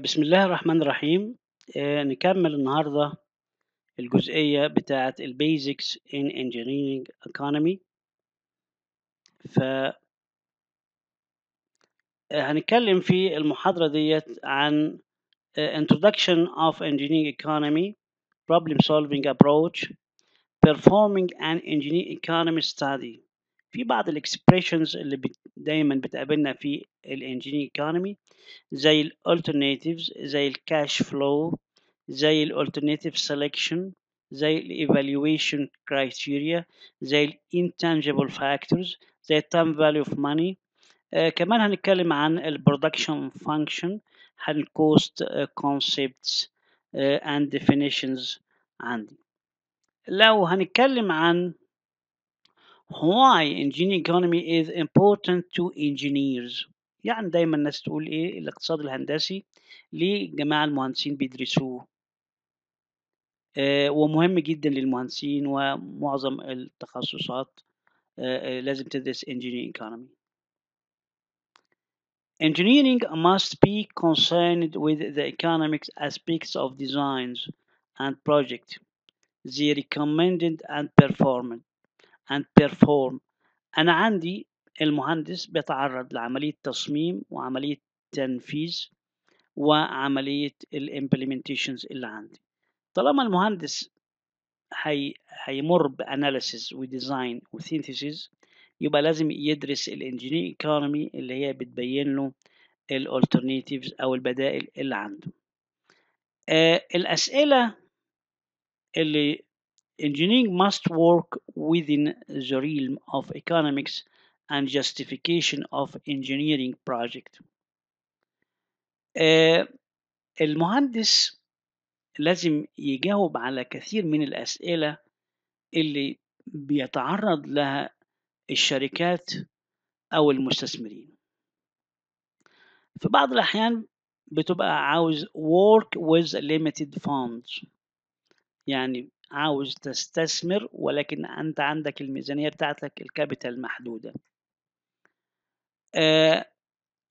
بسم الله الرحمن الرحيم نكمل النهاردة الجزئية بتاعة البيزكس in engineering economy ف هنتكلم في المحاضرة ديت عن introduction of engineering economy problem solving approach performing an engineering economy study في بعض الاكسبريشنز اللي بت دايما بتقابلنا في الانجينير ايكونومي زي الالترناتيفز زي الكاش فلو زي الالترناتيف سelection زي الايفالويشن كرايتيريا زي الانتانجبل فاكتورز زي التايم فاليو اوف ماني كمان هنتكلم عن البرودكشن فانكشن كوست كونسبتس اند ديفينيشنز عندي لو هنتكلم عن why engineering economy is important to engineers يعني دايما الناس تقول ايه الاقتصاد الهندسي ليه جماعة المهندسين بيدرسوه ومهم جدا للمهندسين ومعظم التخصصات لازم تدرس engineering economy Engineering must be concerned with the economic aspects of designs and projects, the recommended and performance. and perform أنا عندي المهندس بيتعرض لعملية تصميم وعملية تنفيذ وعملية الـ implementations اللي عندي طالما المهندس هي هيمر باناليسيز وديزاين وسينثيسيز يبقى لازم يدرس الانجينير ايكونومي اللي هي بتبين له الالترناتيفز او البدائل اللي عنده آه الاسئله اللي Engineering must work within the realm of economics and justification of engineering project. آه المهندس لازم يجاوب على كثير من الأسئلة اللي بيتعرض لها الشركات أو المستثمرين في بعض الأحيان بتبقى عاوز work with limited funds يعني عاوز تستثمر ولكن أنت عندك الميزانية بتاعتك الكابيتال محدودة آه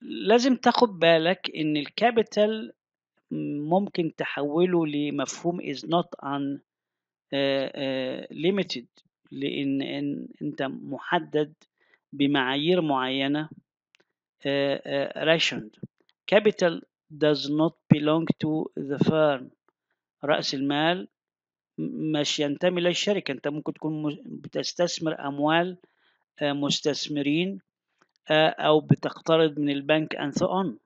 لازم تاخد بالك إن الكابيتال ممكن تحوله لمفهوم is not unlimited آه، آه، لأن إن أنت محدد بمعايير معينة آه، rationed capital does not belong to the firm رأس المال مش ينتمي للشركة أنت ممكن تكون بتستثمر أموال آه، مستثمرين آه، أو بتقترض من البنك and so on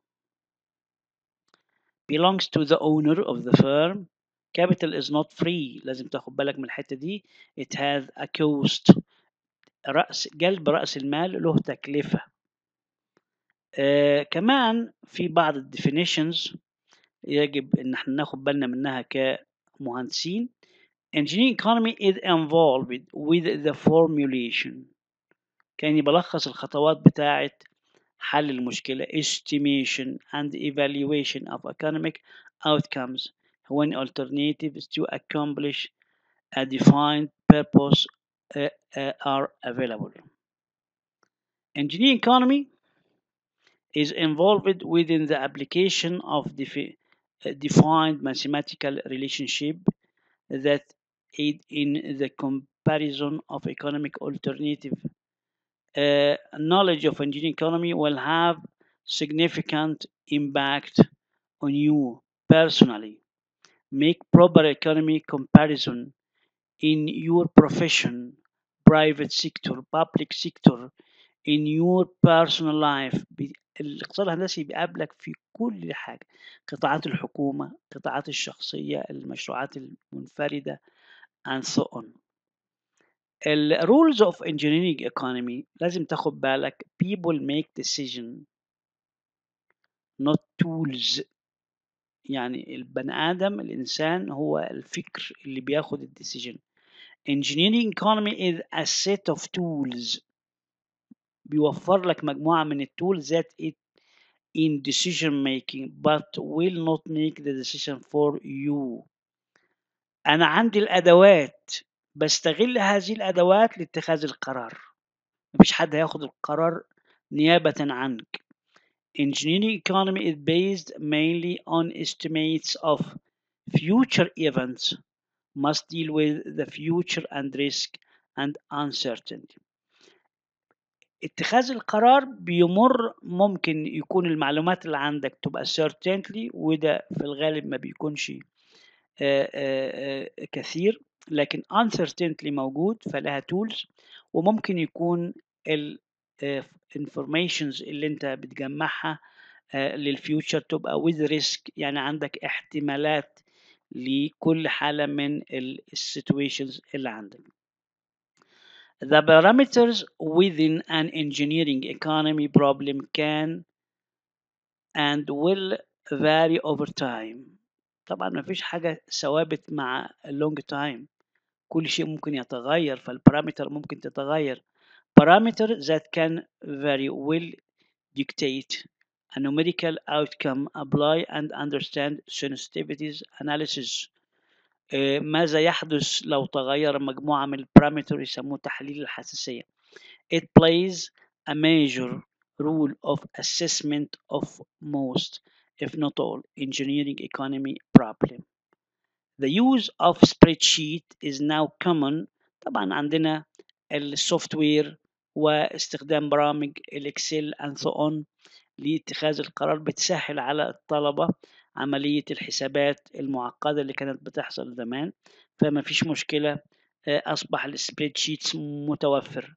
belongs to the owner of the firm capital is not free لازم تاخد بالك من الحتة دي it has a cost رأس جلب رأس المال له تكلفة uh, كمان في بعض الديفينيشنز يجب ان احنا ناخد بالنا منها كمهندسين engineering economy is involved with the formulation كان بلخص الخطوات بتاعة حل المشكلة estimation and evaluation of economic outcomes when alternatives to accomplish a defined purpose uh, uh, are available. Engineering economy is involved within the application of defi uh, defined mathematical relationship that aid in the comparison of economic alternative. Uh, knowledge of engineering economy will have significant impact on you personally. Make proper economy comparison in your profession, private sector, public sector, in your personal life الاقتصاد الهندسي بيقابلك في كل حاجة قطاعات الحكومة قطاعات الشخصية المشروعات المنفردة and so on rules of engineering economy لازم تاخد بالك people make decision not tools يعني البني آدم الإنسان هو الفكر اللي بياخد الديسيجن engineering economy is a set of tools بيوفر لك مجموعة من tools that it in decision making but will not make the decision for you انا عندي الادوات بستغل هذه الادوات لاتخاذ القرار مفيش حد هياخد القرار نيابه عنك engineering economy is based mainly on estimates of future events must deal with the future and risk and uncertainty اتخاذ القرار بيمر ممكن يكون المعلومات اللي عندك تبقى certainly وده في الغالب ما بيكونش كثير لكن uncertainty موجود فلها tools وممكن يكون ال informations اللي انت بتجمعها للفيوتشر تبقى with risk يعني عندك احتمالات لكل حالة من situations اللي عندك The parameters within an engineering economy problem can and will vary over time طبعا مفيش حاجة ثوابت مع اللونج تايم كل شيء ممكن يتغير فالبارامتر ممكن تتغير بارامتر that can very well dictate a numerical outcome apply and understand sensitivities analysis آه، ماذا يحدث لو تغير مجموعة من البارامتر يسموه تحليل الحساسية it plays a major role of assessment of most if not all, engineering economy problem. The use of spreadsheet is now common طبعا عندنا السوفت وير واستخدام برامج الاكسل and so on لاتخاذ القرار بتسهل على الطلبة عملية الحسابات المعقدة اللي كانت بتحصل زمان فما فيش مشكلة آه، أصبح السبريد شيتس متوفر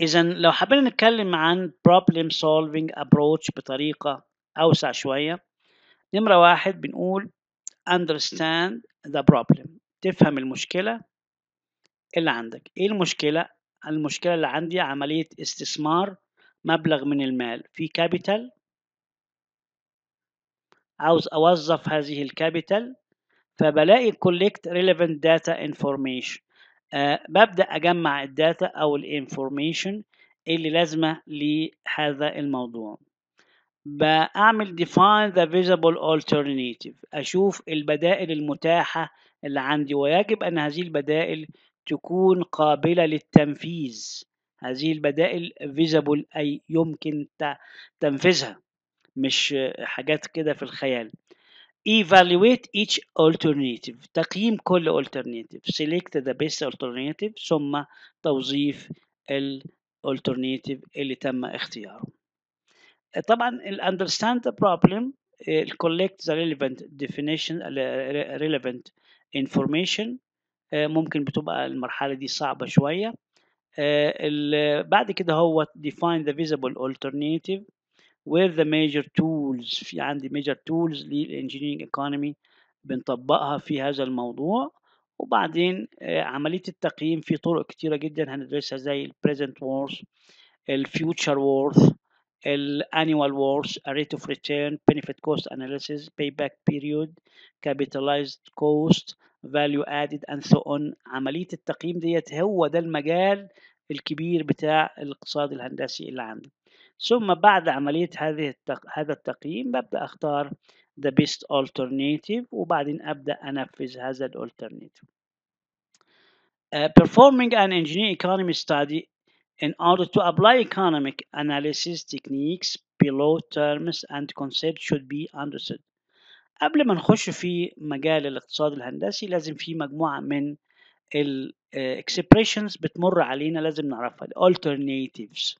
إذا لو حبينا نتكلم عن problem solving approach بطريقة أوسع شوية نمرة واحد بنقول understand the problem تفهم المشكلة اللي عندك إيه المشكلة؟ المشكلة اللي عندي عملية استثمار مبلغ من المال في كابيتال عاوز أوظف هذه الكابيتال فبلاقي collect relevant data information أه ببدأ أجمع الداتا أو الانفورميشن اللي لازمة لهذا الموضوع بعمل define the visible alternative أشوف البدائل المتاحة اللي عندي ويجب أن هذه البدائل تكون قابلة للتنفيذ هذه البدائل visible أي يمكن تنفيذها مش حاجات كده في الخيال evaluate each alternative تقييم كل alternative select the best alternative ثم توظيف ال alternative اللي تم اختياره طبعا understand problem الـ collect the relevant definition الـ relevant information ممكن بتبقى المرحله دي صعبه شويه بعد كده هو define the visible alternative where the major tools في عندي major tools engineering economy بنطبقها في هذا الموضوع وبعدين عملية التقييم في طرق كتيرة جدا هندرسها زي الـ present worth الـ future worth annual worth rate of return benefit cost analysis payback period capitalized cost value added and so on عملية التقييم ديت هو ده المجال الكبير بتاع الاقتصاد الهندسي اللي عندي ثم بعد عملية هذه التق... هذا التقييم ببدأ أختار the best alternative وبعدين أبدأ أنفذ هذا الالترنيتيف Uh, performing an engineering economy study in order to apply economic analysis techniques below terms and concepts should be understood قبل ما نخش في مجال الاقتصاد الهندسي لازم في مجموعة من آه، expressions بتمر علينا لازم نعرفها alternatives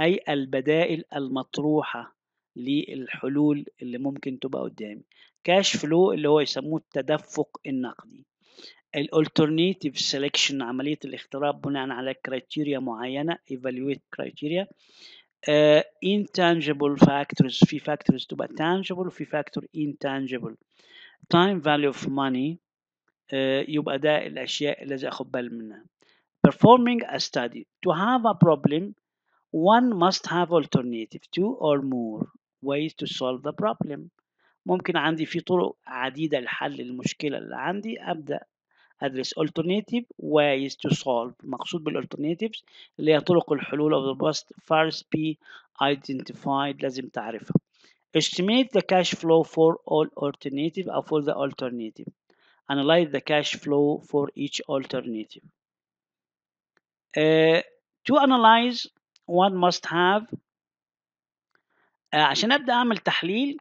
أي البدائل المطروحة للحلول اللي ممكن تبقى قدامي cash flow اللي هو يسموه التدفق النقدي alternative selection عمليه الاختيار بناء على كرايتيريا معينه evaluate criteria intangible factors في factors تبقى tangible وفي factor intangible time value of money يبقى ده الاشياء الذي اخد بال منها performing a study to have a problem one must have alternative two or more ways to solve the problem ممكن عندي في طرق عديدة لحل المشكلة اللي عندي أبدأ address alternative ways to solve مقصود بالalternatives اللي هي طرق الحلول of the past first be identified لازم تعرفها estimate the cash flow for all alternative or for the alternative analyze the cash flow for each alternative uh, to analyze one must have uh, عشان أبدأ أعمل تحليل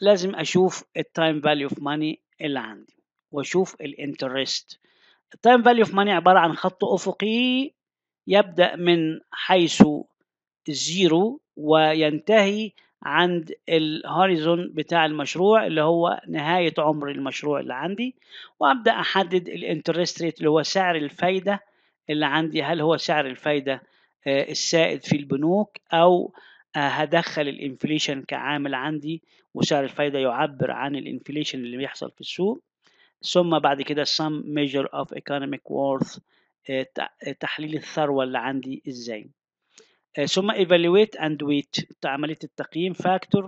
لازم أشوف التايم value of money اللي عندي واشوف الانترست التايم فاليو اوف ماني عباره عن خط افقي يبدا من حيث الزيرو وينتهي عند الهوريزون بتاع المشروع اللي هو نهاية عمر المشروع اللي عندي وأبدأ أحدد الانترست ريت اللي هو سعر الفايدة اللي عندي هل هو سعر الفايدة آه، السائد في البنوك أو آه، هدخل الانفليشن كعامل عندي وسعر الفايدة يعبر عن الانفليشن اللي بيحصل في السوق ثم بعد كده some measure of economic worth آه، آه، تحليل الثروة اللي عندي ازاي آه، ثم evaluate and weight عملية التقييم factor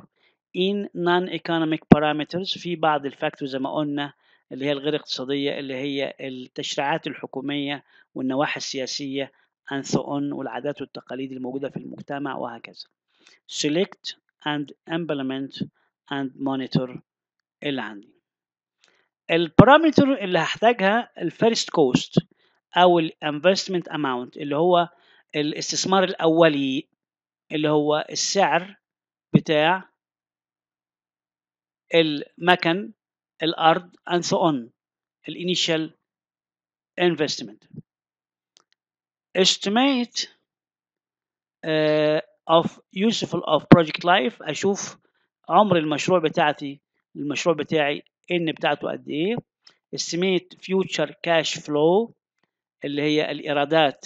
in non-economic parameters في بعض الفاكتور زي ما قلنا اللي هي الغير اقتصادية اللي هي التشريعات الحكومية والنواحي السياسية and so on والعادات والتقاليد الموجودة في المجتمع وهكذا select and implement and monitor اللي عندي البارامتر اللي هحتاجها الفيرست كوست او الانفستمنت اماونت اللي هو الاستثمار الاولي اللي هو السعر بتاع المكن الارض and so on الانيشال investment estimate uh, of useful of project life اشوف عمر المشروع بتاعتي المشروع بتاعي ان بتاعته قد ايه السميت future cash flow اللي هي الايرادات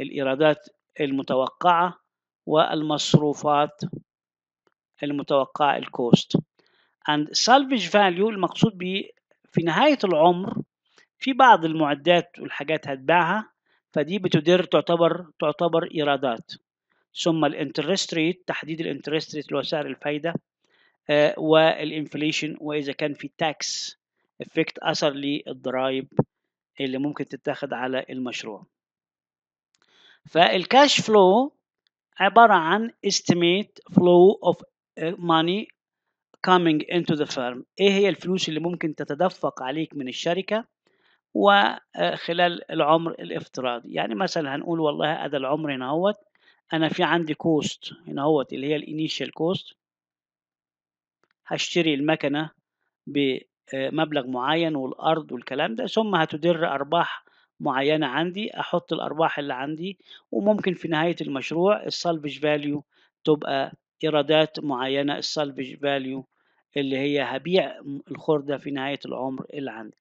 الايرادات المتوقعه والمصروفات المتوقعه الكوست and salvage value المقصود به في نهايه العمر في بعض المعدات والحاجات هتباعها فدي بتدر تعتبر تعتبر ايرادات ثم الانترست ريت تحديد الانترست ريت اللي هو سعر الفايده آه، والانفليشن واذا كان في تاكس افكت اثر للضرايب اللي ممكن تتاخد على المشروع فالكاش فلو عبارة عن estimate flow of آه، money coming into the firm ايه هي الفلوس اللي ممكن تتدفق عليك من الشركة وخلال آه، العمر الافتراضي يعني مثلا هنقول والله هذا العمر هنا هوت انا في عندي كوست هنا هوت اللي هي الانيشال كوست هشتري المكنه بمبلغ آه، معين والارض والكلام ده ثم هتدر ارباح معينه عندي احط الارباح اللي عندي وممكن في نهايه المشروع السالفج فاليو تبقى ايرادات معينه السالفج فاليو اللي هي هبيع الخردة في نهاية العمر اللي عندي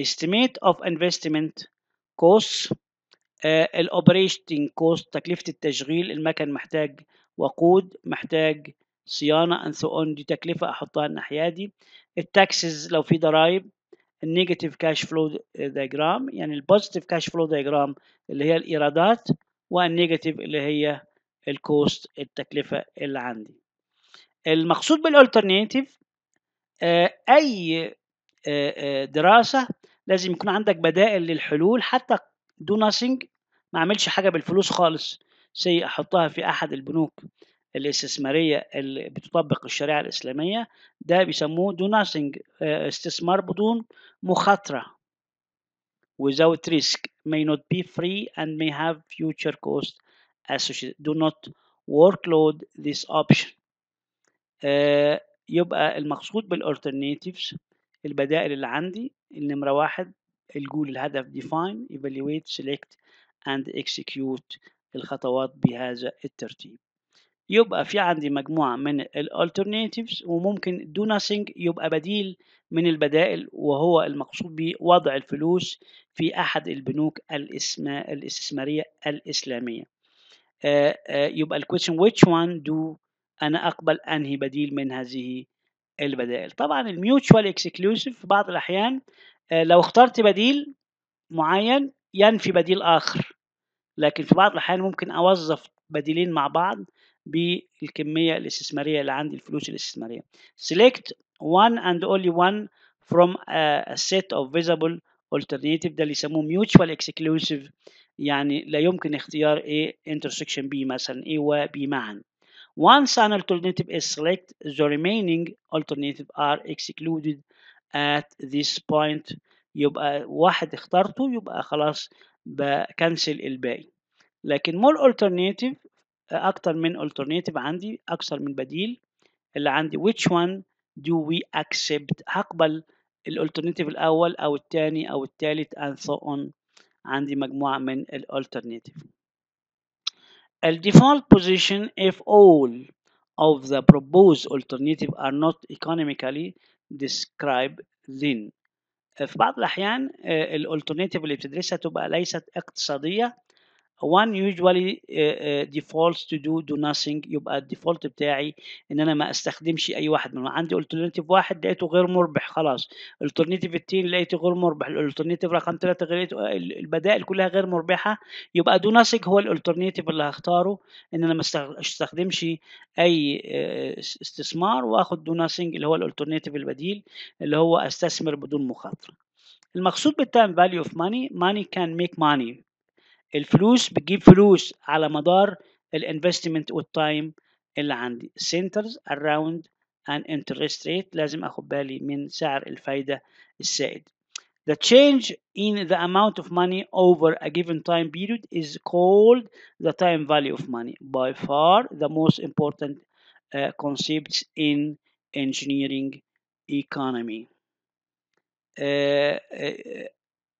estimate of investment آه، cost الاوبريشن كوست تكلفة التشغيل المكن محتاج وقود محتاج صيانه and سو اون دي تكلفه احطها الناحيه دي التاكسز لو في ضرائب النيجاتيف كاش فلو دايجرام يعني البوزيتيف كاش فلو دايجرام اللي هي الايرادات والنيجاتيف اللي هي الكوست التكلفه اللي عندي المقصود بالالترناتيف آه، اي آه، آه، دراسه لازم يكون عندك بدائل للحلول حتى دو ناسينج ما اعملش حاجه بالفلوس خالص سي احطها في احد البنوك الاستثمارية اللي بتطبق الشريعة الإسلامية ده بيسموه دو nothing آه، استثمار بدون مخاطرة without risk may not be free and may have future cost associated do not workload this option آه، يبقى المقصود بالالترناتيفز البدائل اللي عندي النمرة واحد الجول الهدف define evaluate select and execute الخطوات بهذا الترتيب يبقى في عندي مجموعة من الالترناتيفز وممكن دو ناسينج يبقى بديل من البدائل وهو المقصود به وضع الفلوس في أحد البنوك الاستثمارية الإسلامية آه، آه، يبقى الكويشن ويتش وان دو أنا أقبل أنهي بديل من هذه البدائل طبعا الميوتشوال اكسكلوسيف في بعض الأحيان آه، لو اخترت بديل معين ينفي بديل آخر لكن في بعض الأحيان ممكن أوظف بديلين مع بعض بالكميه الاستثماريه اللي عندي الفلوس الاستثماريه select one and only one from a, set of visible alternative ده اللي يسموه mutual exclusive يعني لا يمكن اختيار A intersection B مثلا A و B معا once an alternative is select the remaining alternative are excluded at this point يبقى واحد اخترته يبقى خلاص بكنسل الباقي لكن more alternative اكتر من alternative عندي اكثر من بديل اللي عندي which one do we accept هقبل الالترنيتيف الاول او الثاني او الثالث and so on عندي مجموعه من الالترناتيف الديفولت position if all of the proposed alternative are not economically described then في بعض الأحيان آه، الالترنيتيف اللي بتدرسها تبقى ليست اقتصادية one usually ديفولت uh, تو uh, defaults to do do nothing يبقى الديفولت بتاعي ان انا ما استخدمش اي واحد منهم عندي alternative واحد لقيته غير مربح خلاص alternative التين لقيته غير مربح alternative رقم ثلاثة غيرت البدائل كلها غير مربحة يبقى do nothing هو الالترناتيف اللي هختاره ان انا ما استخدمش اي آه، استثمار واخد do nothing اللي هو الالترناتيف البديل اللي هو استثمر بدون مخاطرة المقصود بالتايم فاليو اوف ماني ماني كان ميك ماني الفلوس بتجيب فلوس على مدار الانفستمنت والتايم اللي عندي سنترز اراوند ان انترست ريت لازم اخد بالي من سعر الفايده السائد The change in the amount of money over a given time period is called the time value of money by far the most important uh, concepts in engineering economy uh,